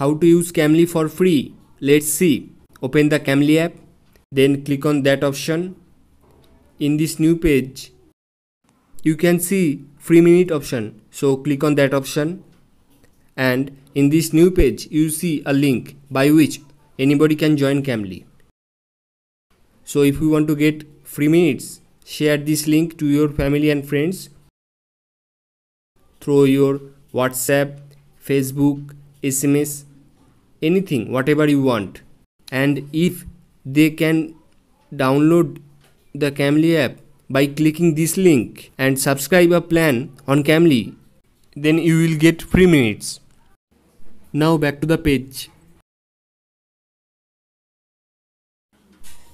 how to use Camly for free. Let's see. Open the Camly app, then click on that option. In this new page, you can see free minute option. So click on that option and in this new page you see a link by which anybody can join Camly. So if you want to get free minutes, share this link to your family and friends through your WhatsApp, Facebook, SMS anything whatever you want and if they can download the Camly app by clicking this link and subscribe a plan on Camly then you will get free minutes. Now back to the page.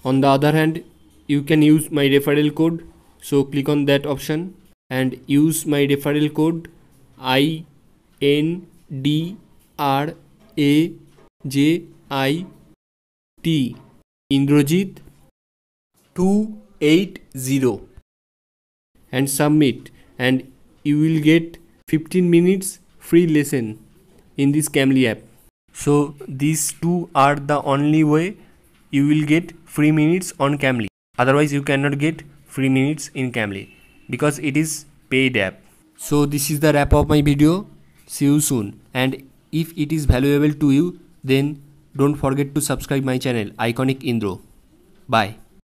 On the other hand you can use my referral code so click on that option and use my referral code I N D R A J I T Indrajit two eight zero and submit and you will get 15 minutes free lesson in this Camly app. So these two are the only way you will get free minutes on Camly. Otherwise you cannot get free minutes in Camly because it is paid app. So this is the wrap of my video. See you soon and if it is valuable to you Then don't forget to subscribe my channel Iconic Indro. Bye.